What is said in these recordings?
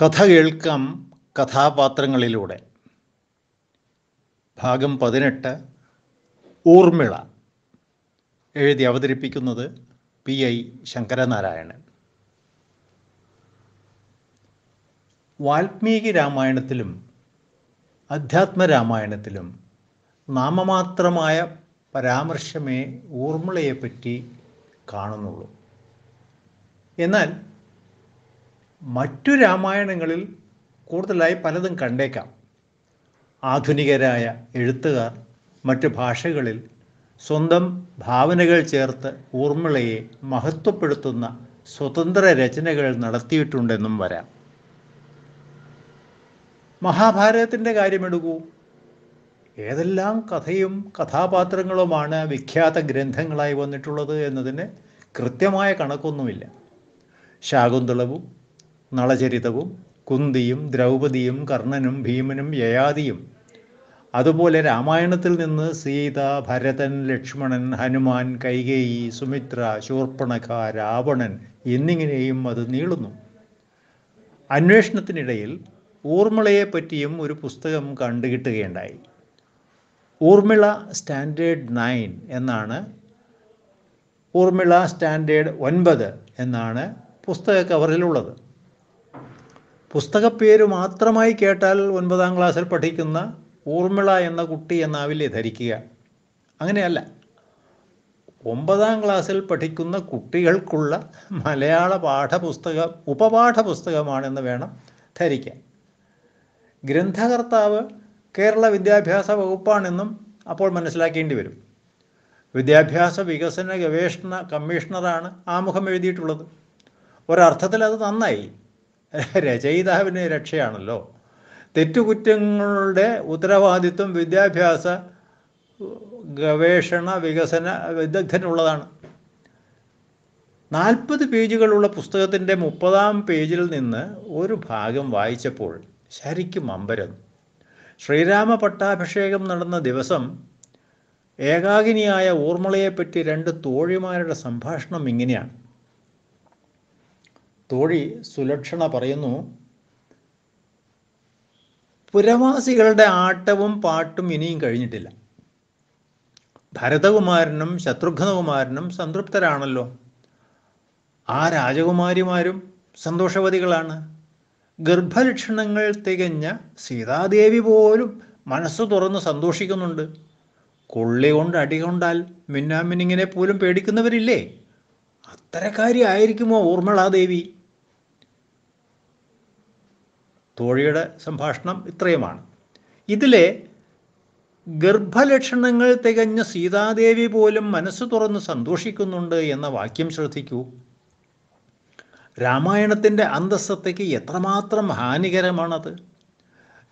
കഥ കേൾക്കാം കഥാപാത്രങ്ങളിലൂടെ ഭാഗം പതിനെട്ട് ഊർമിള എഴുതി അവതരിപ്പിക്കുന്നത് പി ഐ ശങ്കരനാരായണൻ വാൽമീകി രാമായണത്തിലും രാമായണത്തിലും നാമമാത്രമായ പരാമർശമേ ഊർമിളയെപ്പറ്റി കാണുന്നുള്ളൂ എന്നാൽ മറ്റു രാമായണങ്ങളിൽ കൂടുതലായി പലതും കണ്ടേക്കാം ആധുനികരായ എഴുത്തുകാർ മറ്റു ഭാഷകളിൽ സ്വന്തം ഭാവനകൾ ചേർത്ത് ഊർമിളയെ മഹത്വപ്പെടുത്തുന്ന സ്വതന്ത്ര രചനകൾ നടത്തിയിട്ടുണ്ടെന്നും വരാം മഹാഭാരതത്തിൻ്റെ കാര്യമെടുക്കൂ ഏതെല്ലാം കഥയും കഥാപാത്രങ്ങളുമാണ് വിഖ്യാത ഗ്രന്ഥങ്ങളായി വന്നിട്ടുള്ളത് എന്നതിന് കൃത്യമായ കണക്കൊന്നുമില്ല ശാകുന്തളവും നളചരിതവും കുന്തിയും ദ്രൗപദിയും കർണനും ഭീമനും യയാതിയും അതുപോലെ രാമായണത്തിൽ നിന്ന് സീത ഭരതൻ ലക്ഷ്മണൻ ഹനുമാൻ കൈകേയി സുമിത്ര ശൂർപ്പണഖ രാവണൻ എന്നിങ്ങനെയും അത് നീളുന്നു അന്വേഷണത്തിനിടയിൽ ഊർമിളയെ പറ്റിയും ഒരു പുസ്തകം കണ്ടുകിട്ടുകയുണ്ടായി ഊർമിള സ്റ്റാൻഡേർഡ് നയൻ എന്നാണ് ഊർമിള സ്റ്റാൻഡേർഡ് ഒൻപത് എന്നാണ് പുസ്തക കവറിലുള്ളത് പുസ്തകപ്പേര് മാത്രമായി കേട്ടാൽ ഒൻപതാം ക്ലാസ്സിൽ പഠിക്കുന്ന ഊർമിള എന്ന കുട്ടി എന്നാവില്ലേ ധരിക്കുക അങ്ങനെയല്ല ഒമ്പതാം ക്ലാസ്സിൽ പഠിക്കുന്ന കുട്ടികൾക്കുള്ള മലയാള പാഠപുസ്തക ഉപപാഠ പുസ്തകമാണെന്ന് വേണം ധരിക്കാൻ ഗ്രന്ഥകർത്താവ് കേരള വിദ്യാഭ്യാസ വകുപ്പാണെന്നും അപ്പോൾ മനസ്സിലാക്കേണ്ടി വരും വിദ്യാഭ്യാസ വികസന ഗവേഷണ കമ്മീഷണറാണ് ആമുഖം എഴുതിയിട്ടുള്ളത് ഒരർത്ഥത്തിൽ അത് നന്നായി രചയിതാവിന് രക്ഷയാണല്ലോ തെറ്റുകുറ്റങ്ങളുടെ ഉത്തരവാദിത്വം വിദ്യാഭ്യാസ ഗവേഷണ വികസന വിദഗ്ധനുള്ളതാണ് നാൽപ്പത് പേജുകളുള്ള പുസ്തകത്തിൻ്റെ മുപ്പതാം പേജിൽ നിന്ന് ഒരു ഭാഗം വായിച്ചപ്പോൾ ശരിക്കും അമ്പരന്നു ശ്രീരാമ പട്ടാഭിഷേകം നടന്ന ദിവസം ഏകാഗിനിയായ ഊർമളയെപ്പറ്റി രണ്ട് തോഴിമാരുടെ സംഭാഷണം ഇങ്ങനെയാണ് തോഴി സുലക്ഷണ പറയുന്നു പുരവാസികളുടെ ആട്ടവും പാട്ടും ഇനിയും കഴിഞ്ഞിട്ടില്ല ഭരതകുമാരനും ശത്രുഘ്നകുമാരനും സംതൃപ്തരാണല്ലോ ആ രാജകുമാരിമാരും സന്തോഷവതികളാണ് ഗർഭലക്ഷണങ്ങൾ തികഞ്ഞ സീതാദേവി പോലും മനസ്സ് തുറന്ന് സന്തോഷിക്കുന്നുണ്ട് കൊള്ളി കൊണ്ട് അടി കൊണ്ടാൽ മിന്നാമിനിങ്ങിനെ പോലും പേടിക്കുന്നവരില്ലേ അത്തരക്കാരി ആയിരിക്കുമോ ദേവി തോഴിയുടെ സംഭാഷണം ഇത്രയുമാണ് ഇതിലെ ഗർഭലക്ഷണങ്ങൾ തികഞ്ഞ സീതാദേവി പോലും മനസ്സ് തുറന്ന് സന്തോഷിക്കുന്നുണ്ട് എന്ന വാക്യം ശ്രദ്ധിക്കൂ രാമായണത്തിൻ്റെ അന്തസ്സത്തേക്ക് എത്രമാത്രം ഹാനികരമാണത്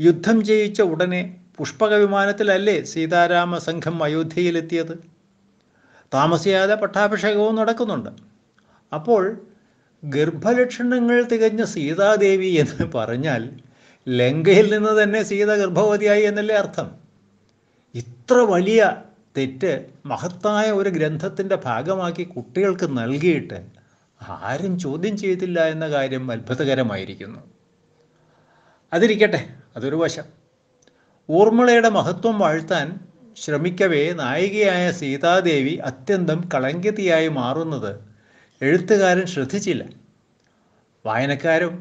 യുദ്ധം ജയിച്ച ഉടനെ പുഷ്പക വിമാനത്തിലല്ലേ സീതാരാമ സംഘം അയോധ്യയിലെത്തിയത് താമസിയാതെ പട്ടാഭിഷേകവും നടക്കുന്നുണ്ട് അപ്പോൾ ഗർഭലക്ഷണങ്ങൾ തികഞ്ഞ സീതാദേവി എന്ന് പറഞ്ഞാൽ ലങ്കയിൽ നിന്ന് തന്നെ സീത ഗർഭവതിയായി എന്നല്ലേ അർത്ഥം ഇത്ര വലിയ തെറ്റ് മഹത്തായ ഒരു ഗ്രന്ഥത്തിൻ്റെ ഭാഗമാക്കി കുട്ടികൾക്ക് നൽകിയിട്ട് ആരും ചോദ്യം ചെയ്തില്ല എന്ന കാര്യം അത്ഭുതകരമായിരിക്കുന്നു അതിരിക്കട്ടെ അതൊരു വശം ഊർമളയുടെ മഹത്വം വാഴ്ത്താൻ ശ്രമിക്കവേ നായികയായ സീതാദേവി അത്യന്തം കളങ്കിതിയായി മാറുന്നത് എഴുത്തുകാരൻ ശ്രദ്ധിച്ചില്ല വായനക്കാരും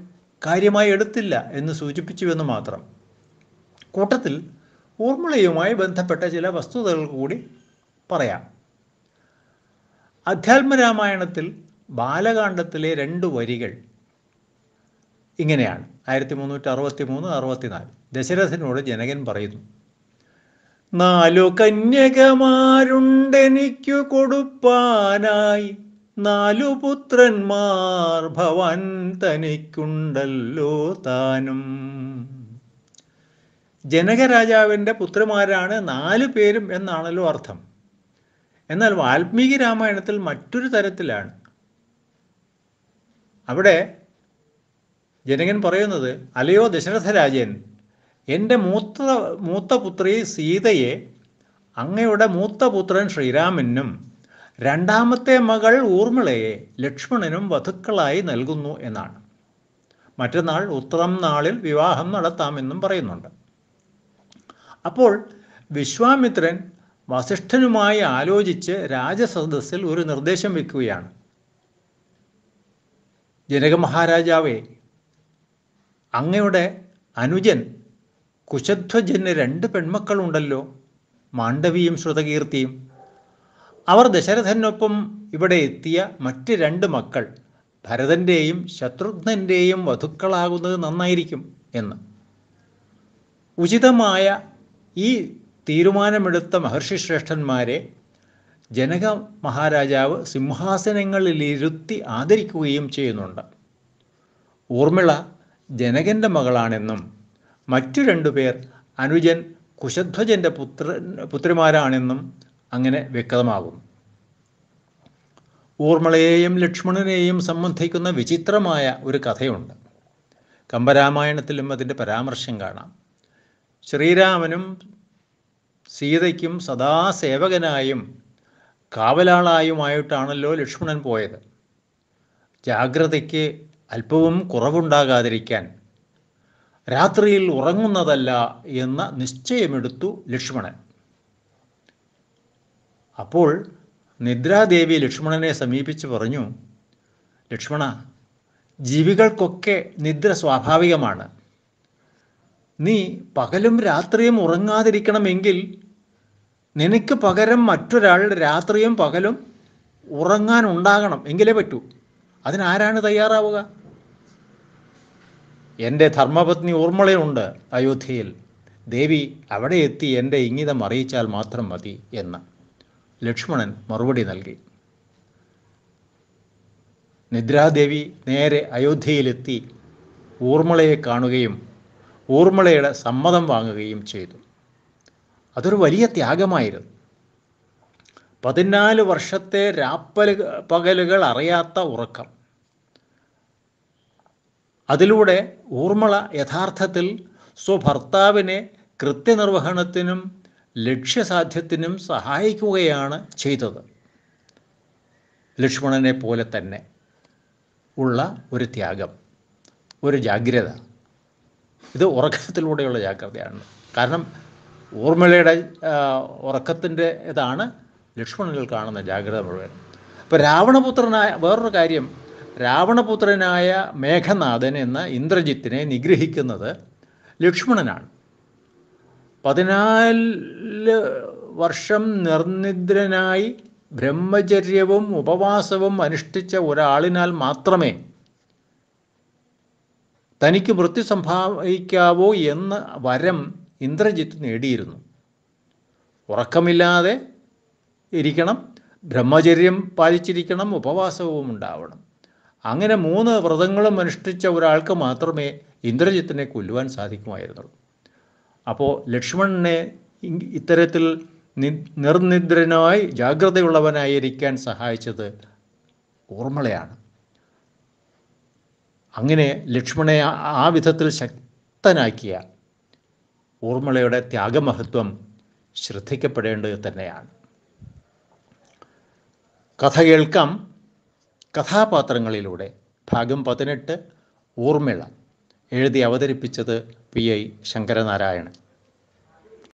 കാര്യമായി എടുത്തില്ല എന്ന് സൂചിപ്പിച്ചുവെന്ന് മാത്രം കൂട്ടത്തിൽ ഊർമിളയുമായി ബന്ധപ്പെട്ട ചില വസ്തുതകൾ കൂടി പറയാം അധ്യാത്മരാമായണത്തിൽ ബാലകാന്ഡത്തിലെ രണ്ട് വരികൾ ഇങ്ങനെയാണ് ആയിരത്തി മുന്നൂറ്റി അറുപത്തി മൂന്ന് അറുപത്തിനാല് ദശരഥനോട് ജനകൻ പറയുന്നു നാലു കന്യകമാരുണ്ടെനിക്കു കൊടുപ്പാനായി നാലു പുത്രന്മാർ ഭവൻ തനിക്കുണ്ടല്ലോ താനും ജനകരാജാവിൻ്റെ പുത്രന്മാരാണ് നാലു പേരും എന്നാണല്ലോ അർത്ഥം എന്നാൽ വാൽമീകി രാമായണത്തിൽ മറ്റൊരു തരത്തിലാണ് അവിടെ ജനകൻ പറയുന്നത് അലയോ രാജൻ എൻ്റെ മൂത്ത മൂത്ത പുത്രി സീതയെ അങ്ങയുടെ മൂത്ത പുത്രൻ ശ്രീരാമനും രണ്ടാമത്തെ മകൾ ഊർമിളയെ ലക്ഷ്മണനും വധുക്കളായി നൽകുന്നു എന്നാണ് മറ്റന്നാൾ ഉത്തരം നാളിൽ വിവാഹം നടത്താമെന്നും പറയുന്നുണ്ട് അപ്പോൾ വിശ്വാമിത്രൻ വസിഷ്ഠനുമായി ആലോചിച്ച് രാജസദസ്സിൽ ഒരു നിർദ്ദേശം വെക്കുകയാണ് ജനക മഹാരാജാവേ അങ്ങയുടെ അനുജൻ കുശധ്വജന് രണ്ട് പെൺമക്കളുണ്ടല്ലോ മാണ്ഡവിയും ശ്രുതകീർത്തിയും അവർ ദശരഥനൊപ്പം ഇവിടെ എത്തിയ മറ്റ് രണ്ട് മക്കൾ ഭരതൻ്റെയും ശത്രുഘ്നൻ്റെയും വധുക്കളാകുന്നത് നന്നായിരിക്കും എന്ന് ഉചിതമായ ഈ തീരുമാനമെടുത്ത ശ്രേഷ്ഠന്മാരെ ജനക മഹാരാജാവ് സിംഹാസനങ്ങളിലിരുത്തി ആദരിക്കുകയും ചെയ്യുന്നുണ്ട് ഊർമിള ജനകൻ്റെ മകളാണെന്നും മറ്റു രണ്ടുപേർ അനുജൻ കുശധ്വജൻ്റെ പുത്ര പുത്രിമാരാണെന്നും അങ്ങനെ വ്യക്തമാകും ഊർമളയെയും ലക്ഷ്മണനെയും സംബന്ധിക്കുന്ന വിചിത്രമായ ഒരു കഥയുണ്ട് കമ്പരാമായണത്തിലും അതിൻ്റെ പരാമർശം കാണാം ശ്രീരാമനും സീതയ്ക്കും സദാ സേവകനായും കാവലാളായുമായിട്ടാണല്ലോ ലക്ഷ്മണൻ പോയത് ജാഗ്രതയ്ക്ക് അല്പവും കുറവുണ്ടാകാതിരിക്കാൻ രാത്രിയിൽ ഉറങ്ങുന്നതല്ല എന്ന നിശ്ചയമെടുത്തു ലക്ഷ്മണൻ അപ്പോൾ നിദ്രാദേവി ലക്ഷ്മണനെ സമീപിച്ച് പറഞ്ഞു ലക്ഷ്മണ ജീവികൾക്കൊക്കെ നിദ്ര സ്വാഭാവികമാണ് നീ പകലും രാത്രിയും ഉറങ്ങാതിരിക്കണമെങ്കിൽ നിനക്ക് പകരം മറ്റൊരാൾ രാത്രിയും പകലും ഉറങ്ങാൻ ഉണ്ടാകണം എങ്കിലേ പറ്റൂ അതിനാരാണ് തയ്യാറാവുക എൻ്റെ ധർമ്മപത്നി ഊർമ്മളയുണ്ട് അയോധ്യയിൽ ദേവി അവിടെ എത്തി എൻ്റെ ഇംഗിതം അറിയിച്ചാൽ മാത്രം മതി എന്ന് ലക്ഷ്മണൻ മറുപടി നൽകി നിദ്രാദേവി നേരെ അയോധ്യയിലെത്തി ഊർമളയെ കാണുകയും ഊർമളയുടെ സമ്മതം വാങ്ങുകയും ചെയ്തു അതൊരു വലിയ ത്യാഗമായിരുന്നു പതിനാല് വർഷത്തെ രാപ്പല പകലുകൾ അറിയാത്ത ഉറക്കം അതിലൂടെ ഊർമള യഥാർത്ഥത്തിൽ സ്വഭർത്താവിനെ കൃത്യനിർവഹണത്തിനും ലക്ഷ്യസാധ്യത്തിനും സഹായിക്കുകയാണ് ചെയ്തത് ലക്ഷ്മണനെ പോലെ തന്നെ ഉള്ള ഒരു ത്യാഗം ഒരു ജാഗ്രത ഇത് ഉറക്കത്തിലൂടെയുള്ള ജാഗ്രതയാണ് കാരണം ഊർമിളയുടെ ഉറക്കത്തിൻ്റെ ഇതാണ് ലക്ഷ്മണനിൽ കാണുന്ന ജാഗ്രത മുഴുവൻ അപ്പോൾ രാവണപുത്രനായ വേറൊരു കാര്യം രാവണപുത്രനായ മേഘനാഥൻ എന്ന ഇന്ദ്രജിത്തിനെ നിഗ്രഹിക്കുന്നത് ലക്ഷ്മണനാണ് പതിനാല് വർഷം നിർനിദ്രനായി ബ്രഹ്മചര്യവും ഉപവാസവും അനുഷ്ഠിച്ച ഒരാളിനാൽ മാത്രമേ തനിക്ക് വൃത്തി സംഭവിക്കാവോ എന്ന വരം ഇന്ദ്രജിത്ത് നേടിയിരുന്നു ഉറക്കമില്ലാതെ ഇരിക്കണം ബ്രഹ്മചര്യം പാലിച്ചിരിക്കണം ഉപവാസവും ഉണ്ടാവണം അങ്ങനെ മൂന്ന് വ്രതങ്ങളും അനുഷ്ഠിച്ച ഒരാൾക്ക് മാത്രമേ ഇന്ദ്രജിത്തിനെ കൊല്ലുവാൻ സാധിക്കുമായിരുന്നുള്ളൂ അപ്പോൾ ലക്ഷ്മണനെ ഇത്തരത്തിൽ നിർനിദ്രനായി ജാഗ്രതയുള്ളവനായിരിക്കാൻ സഹായിച്ചത് ഊർമ്മളയാണ് അങ്ങനെ ലക്ഷ്മണനെ ആ വിധത്തിൽ ശക്തനാക്കിയ ഊർമ്മളയുടെ ത്യാഗമഹത്വം ശ്രദ്ധിക്കപ്പെടേണ്ടത് തന്നെയാണ് കഥ കേൾക്കാം കഥാപാത്രങ്ങളിലൂടെ ഭാഗം പതിനെട്ട് ഊർമിള എഴുതി അവതരിപ്പിച്ചത് പി ഐ ശങ്കരനാരായണൻ